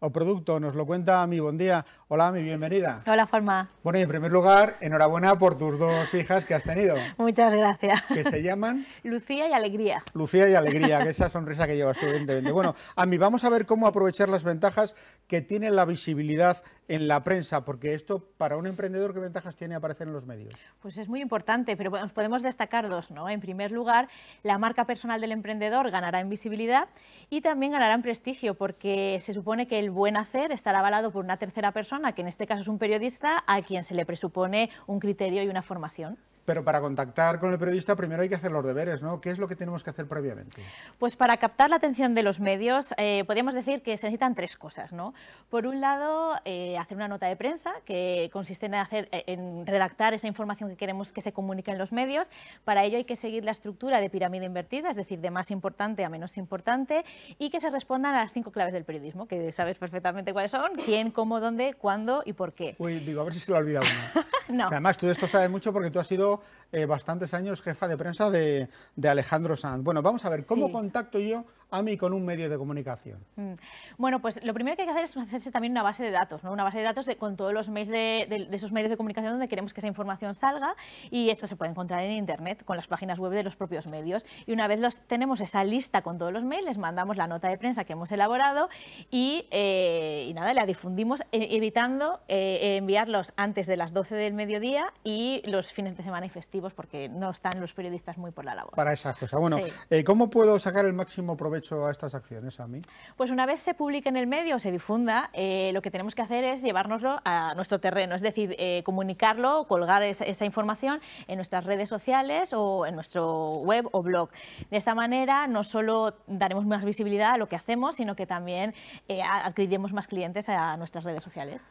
o producto. Nos lo cuenta Ami, buen día. Hola Ami, bienvenida. Hola Forma. Bueno, y en primer lugar, enhorabuena por tus dos hijas que has tenido. Muchas gracias. Que se llaman... Lucía y Alegría. Lucía y Alegría, que esa sonrisa que llevas tú, evidentemente. Bueno, Ami, vamos a ver cómo aprovechar las ventajas que tiene la visibilidad en la prensa, porque esto para un emprendedor, ¿qué ventajas tiene aparecer en los medios? Pues es muy importante, pero podemos destacar dos, ¿no? En primer lugar, la marca personal del emprendedor ganará en visibilidad y también ganará en prestigio, porque se supone supone que el buen hacer estará avalado por una tercera persona, que en este caso es un periodista, a quien se le presupone un criterio y una formación. Pero para contactar con el periodista primero hay que hacer los deberes, ¿no? ¿Qué es lo que tenemos que hacer previamente? Pues para captar la atención de los medios eh, podríamos decir que se necesitan tres cosas, ¿no? Por un lado, eh, hacer una nota de prensa que consiste en, hacer, eh, redactar esa información que queremos que se comunique en los medios. Para ello hay que seguir la estructura de pirámide invertida, es decir, de más importante a menos importante y que se respondan a las cinco claves del periodismo, que sabes perfectamente cuáles son, quién, cómo, dónde, cuándo y por qué. Uy, digo, a ver si se lo ha olvidado. además, tú de esto sabes mucho porque tú has sido eh, bastantes años jefa de prensa de, Alejandro Sanz. Bueno, vamos a ver, ¿cómo contacto yo a mí con un medio de comunicación. Mm. Bueno, pues lo primero que hay que hacer es hacerse también una base de datos, ¿no? una base de datos de, con todos los mails de, esos medios de comunicación donde queremos que esa información salga y esto se puede encontrar en Internet con las páginas web de los propios medios y una vez los, tenemos esa lista con todos los mails, les mandamos la nota de prensa que hemos elaborado y, eh, nada, la difundimos e, evitando eh, enviarlos antes de las 12 del mediodía y los fines de semana y festivos porque no están los periodistas muy por la labor. Para esas cosas. Bueno, eh, ¿cómo puedo sacar el máximo provecho a estas acciones, a mí? Pues una vez se publique en el medio o se difunda, eh, lo que tenemos que hacer es llevárnoslo a nuestro terreno, es decir, eh, comunicarlo, colgar esa, información en nuestras redes sociales o en nuestro web o blog. De esta manera, no solo daremos más visibilidad a lo que hacemos, sino que también eh, adquiriremos más clientes a nuestras redes sociales.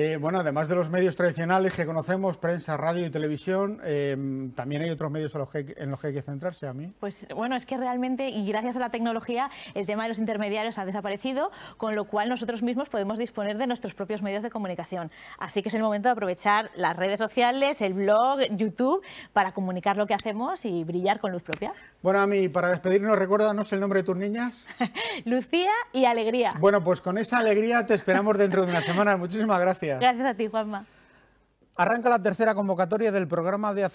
Eh, bueno, además de los medios tradicionales que conocemos, prensa, radio y televisión, em, también hay otros medios en los, que, hay que centrarse a mí. Pues bueno, es que realmente, y gracias a la tecnología, el tema de los intermediarios ha desaparecido, con lo cual nosotros mismos podemos disponer de nuestros propios medios de comunicación. Así que es el momento de aprovechar las redes sociales, el blog, YouTube, para comunicar lo que hacemos y brillar con luz propia. Bueno, a mí, para despedirnos, recuérdanos el nombre de tus niñas. Lucía y Alegría. Bueno, pues con esa alegría te esperamos dentro de una semana. Muchísimas gracias gracias. a ti, Juanma. Arranca la tercera convocatoria del programa de